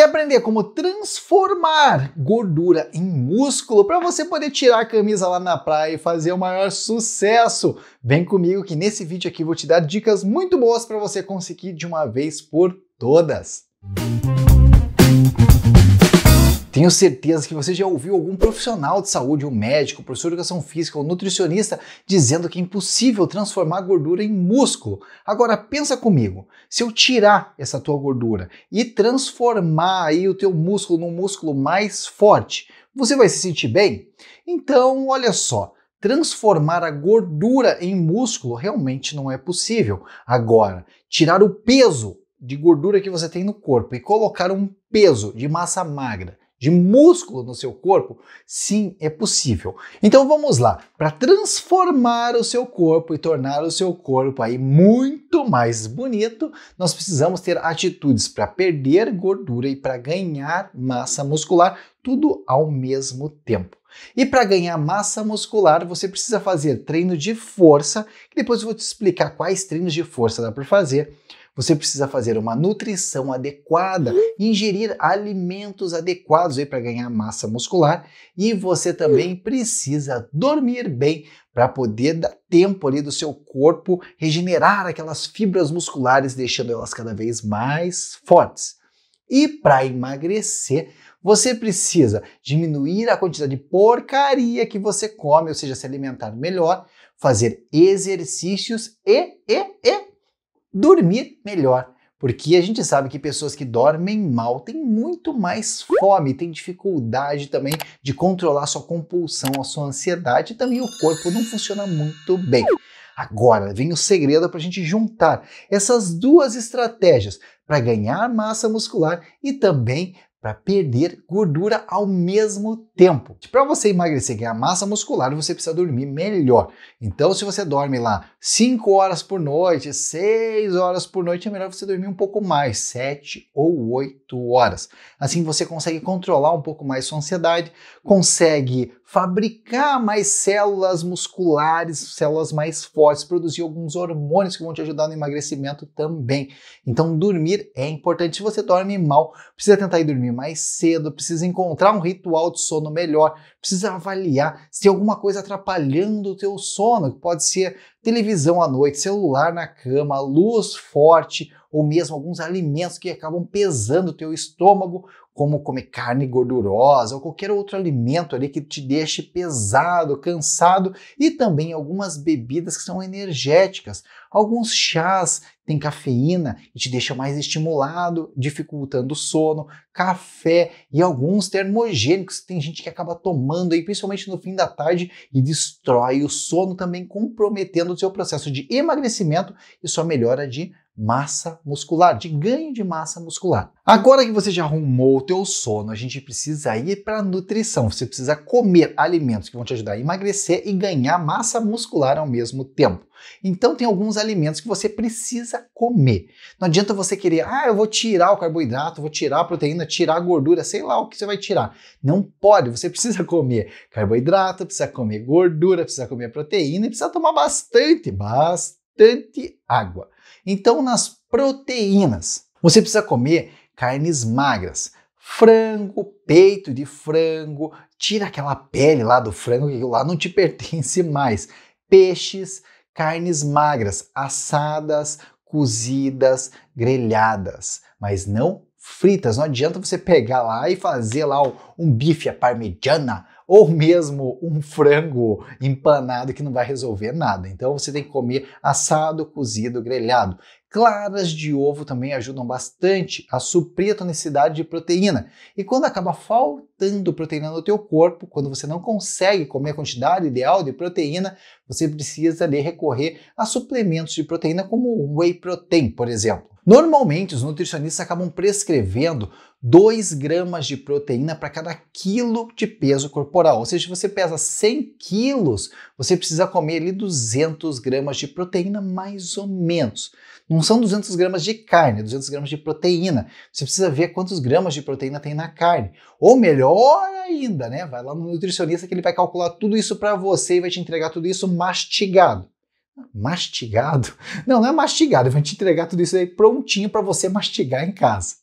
Quer aprender como transformar gordura em músculo para você poder tirar a camisa lá na praia e fazer o maior sucesso? Vem comigo que nesse vídeo aqui vou te dar dicas muito boas para você conseguir de uma vez por todas. Música tenho certeza que você já ouviu algum profissional de saúde, um médico, professor de educação física ou um nutricionista dizendo que é impossível transformar gordura em músculo. Agora pensa comigo, se eu tirar essa tua gordura e transformar aí o teu músculo num músculo mais forte, você vai se sentir bem? Então, olha só, transformar a gordura em músculo realmente não é possível. Agora, tirar o peso de gordura que você tem no corpo e colocar um peso de massa magra de músculo no seu corpo? Sim, é possível. Então vamos lá, para transformar o seu corpo e tornar o seu corpo aí muito mais bonito, nós precisamos ter atitudes para perder gordura e para ganhar massa muscular, tudo ao mesmo tempo. E para ganhar massa muscular, você precisa fazer treino de força, que depois eu vou te explicar quais treinos de força dá para fazer você precisa fazer uma nutrição adequada, ingerir alimentos adequados aí para ganhar massa muscular e você também precisa dormir bem para poder dar tempo ali do seu corpo regenerar aquelas fibras musculares, deixando elas cada vez mais fortes. E para emagrecer, você precisa diminuir a quantidade de porcaria que você come, ou seja, se alimentar melhor, fazer exercícios e, e, e dormir melhor. Porque a gente sabe que pessoas que dormem mal têm muito mais fome, têm dificuldade também de controlar sua compulsão, a sua ansiedade e também o corpo não funciona muito bem. Agora vem o segredo para a gente juntar essas duas estratégias para ganhar massa muscular e também para perder gordura ao mesmo tempo tempo. Para você emagrecer, ganhar massa muscular, você precisa dormir melhor. Então, se você dorme lá 5 horas por noite, 6 horas por noite, é melhor você dormir um pouco mais, 7 ou 8 horas. Assim você consegue controlar um pouco mais sua ansiedade, consegue fabricar mais células musculares, células mais fortes, produzir alguns hormônios que vão te ajudar no emagrecimento também. Então, dormir é importante. Se você dorme mal, precisa tentar ir dormir mais cedo, precisa encontrar um ritual de sono sono melhor, precisa avaliar se tem alguma coisa atrapalhando o teu sono, que pode ser televisão à noite, celular na cama, luz forte, ou mesmo alguns alimentos que acabam pesando o teu estômago, como comer carne gordurosa ou qualquer outro alimento ali que te deixe pesado, cansado, e também algumas bebidas que são energéticas, alguns chás têm cafeína e te deixa mais estimulado, dificultando o sono, café e alguns termogênicos que tem gente que acaba tomando aí, principalmente no fim da tarde, e destrói o sono também, comprometendo o seu processo de emagrecimento e sua melhora de massa muscular, de ganho de massa muscular. Agora que você já arrumou o teu sono, a gente precisa ir para nutrição. Você precisa comer alimentos que vão te ajudar a emagrecer e ganhar massa muscular ao mesmo tempo. Então tem alguns alimentos que você precisa comer. Não adianta você querer, ah, eu vou tirar o carboidrato, vou tirar a proteína, tirar a gordura, sei lá o que você vai tirar. Não pode, você precisa comer carboidrato, precisa comer gordura, precisa comer proteína e precisa tomar bastante, bastante bastante água. Então, nas proteínas, você precisa comer carnes magras, frango, peito de frango, tira aquela pele lá do frango que lá não te pertence mais, peixes, carnes magras, assadas, cozidas, grelhadas, mas não fritas. Não adianta você pegar lá e fazer lá um bife à parmegiana ou mesmo um frango empanado que não vai resolver nada. Então você tem que comer assado, cozido, grelhado. Claras de ovo também ajudam bastante a suprir a tua necessidade de proteína. E quando acaba faltando proteína no teu corpo, quando você não consegue comer a quantidade ideal de proteína, você precisa de recorrer a suplementos de proteína como o whey protein, por exemplo. Normalmente, os nutricionistas acabam prescrevendo 2 gramas de proteína para cada quilo de peso corporal. Ou seja, se você pesa 100 quilos, você precisa comer ali 200 gramas de proteína, mais ou menos. Não são 200 gramas de carne, 200 gramas de proteína. Você precisa ver quantos gramas de proteína tem na carne. Ou melhor ainda, né? Vai lá no nutricionista que ele vai calcular tudo isso para você e vai te entregar tudo isso mastigado. Mastigado? Não, não é mastigado, eu vou te entregar tudo isso aí prontinho para você mastigar em casa.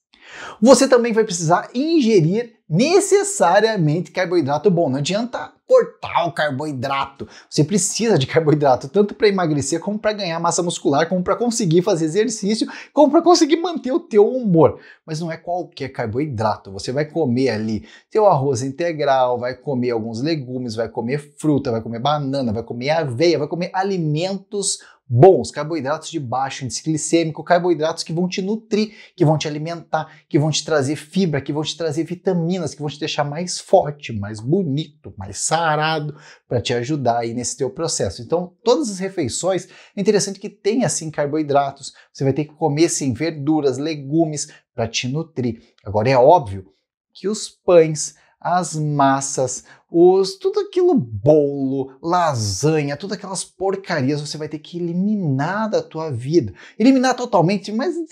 Você também vai precisar ingerir necessariamente carboidrato bom. Não adianta cortar o carboidrato. Você precisa de carboidrato tanto para emagrecer como para ganhar massa muscular, como para conseguir fazer exercício, como para conseguir manter o teu humor. Mas não é qualquer carboidrato. Você vai comer ali teu arroz integral, vai comer alguns legumes, vai comer fruta, vai comer banana, vai comer aveia, vai comer alimentos bons, carboidratos de baixo índice glicêmico, carboidratos que vão te nutrir, que vão te alimentar, que vão te trazer fibra, que vão te trazer vitaminas, que vão te deixar mais forte, mais bonito, mais sarado, para te ajudar aí nesse teu processo. Então, todas as refeições é interessante que tenha assim carboidratos. Você vai ter que comer sem verduras, legumes para te nutrir. Agora é óbvio que os pães as massas, os tudo aquilo bolo, lasanha, todas aquelas porcarias você vai ter que eliminar da tua vida. Eliminar totalmente, mas não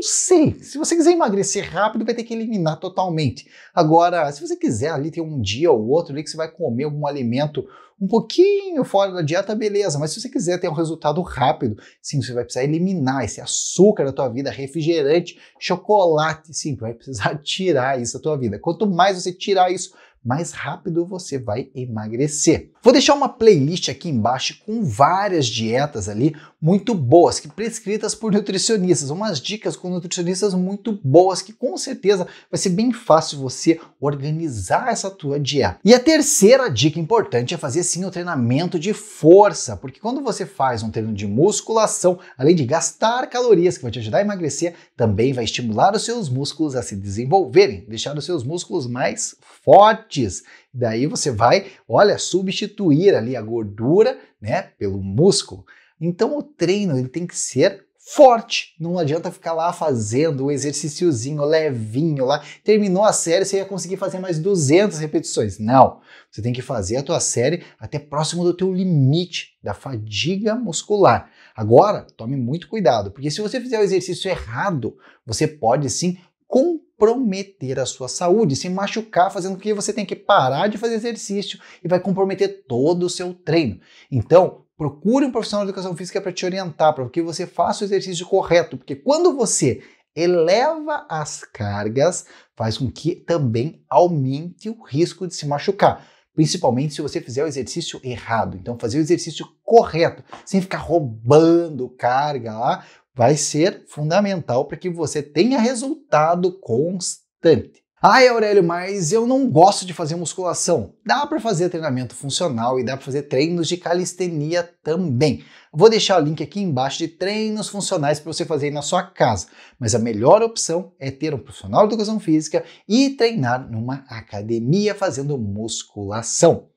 sei. Se você quiser emagrecer rápido, vai ter que eliminar totalmente. Agora, se você quiser ali tem um dia ou outro ali que você vai comer algum alimento um pouquinho fora da dieta, beleza, mas se você quiser ter um resultado rápido, sim, você vai precisar eliminar esse açúcar da tua vida, refrigerante, chocolate, sim, vai precisar tirar isso da tua vida. Quanto mais você tirar isso, mais rápido você vai emagrecer. Vou deixar uma playlist aqui embaixo com várias dietas ali muito boas, que prescritas por nutricionistas, umas dicas com nutricionistas muito boas que com certeza vai ser bem fácil você organizar essa tua dieta. E a terceira dica importante é fazer sim o treinamento de força, porque quando você faz um treino de musculação, além de gastar calorias que vai te ajudar a emagrecer, também vai estimular os seus músculos a se desenvolverem, deixar os seus músculos mais fortes. Daí você vai, olha, substituir ali a gordura, né, pelo músculo. Então o treino ele tem que ser forte. Não adianta ficar lá fazendo o exercíciozinho levinho lá. Terminou a série, você ia conseguir fazer mais 200 repetições. Não. Você tem que fazer a tua série até próximo do teu limite da fadiga muscular. Agora, tome muito cuidado, porque se você fizer o exercício errado, você pode sim comprometer a sua saúde, se machucar, fazendo com que você tem que parar de fazer exercício e vai comprometer todo o seu treino. Então, Procure um profissional de educação física para te orientar, para que você faça o exercício correto, porque quando você eleva as cargas, faz com que também aumente o risco de se machucar, principalmente se você fizer o exercício errado. Então, fazer o exercício correto, sem ficar roubando carga lá, vai ser fundamental para que você tenha resultado constante. Ai, Aurélio, mas eu não gosto de fazer musculação. Dá para fazer treinamento funcional e dá para fazer treinos de calistenia também. Vou deixar o link aqui embaixo de treinos funcionais para você fazer na sua casa. Mas a melhor opção é ter um profissional de educação física e treinar numa academia fazendo musculação.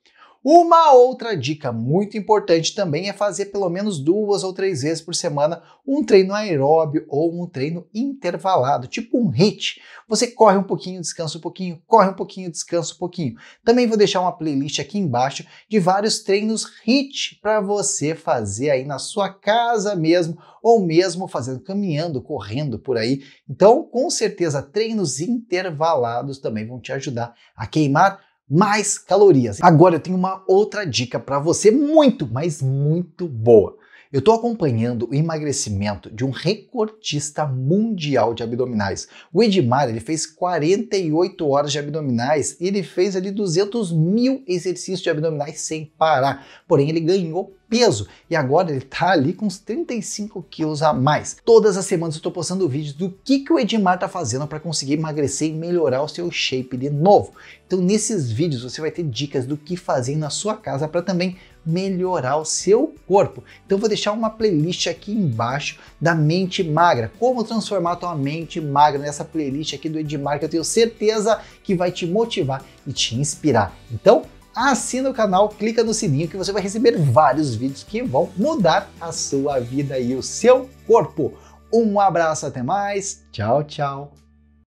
Uma outra dica muito importante também é fazer pelo menos duas ou três vezes por semana um treino aeróbio ou um treino intervalado, tipo um hit. Você corre um pouquinho, descansa um pouquinho, corre um pouquinho, descansa um pouquinho. Também vou deixar uma playlist aqui embaixo de vários treinos hit para você fazer aí na sua casa mesmo ou mesmo fazendo caminhando, correndo por aí. Então, com certeza, treinos intervalados também vão te ajudar a queimar mais calorias. Agora eu tenho uma outra dica para você muito, mas muito boa. Eu estou acompanhando o emagrecimento de um recordista mundial de abdominais. O Edmar ele fez 48 horas de abdominais e ele fez ali 200 mil exercícios de abdominais sem parar. Porém, ele ganhou peso e agora ele está ali com uns 35 quilos a mais. Todas as semanas eu estou postando vídeos do que, que o Edmar está fazendo para conseguir emagrecer e melhorar o seu shape de novo. Então nesses vídeos você vai ter dicas do que fazer na sua casa para também melhorar o seu corpo. Então vou deixar uma playlist aqui embaixo da mente magra, como transformar a tua mente magra nessa playlist aqui do Edmar que eu tenho certeza que vai te motivar e te inspirar. Então assina o canal, clica no sininho que você vai receber vários vídeos que vão mudar a sua vida e o seu corpo. Um abraço, até mais. Tchau, tchau.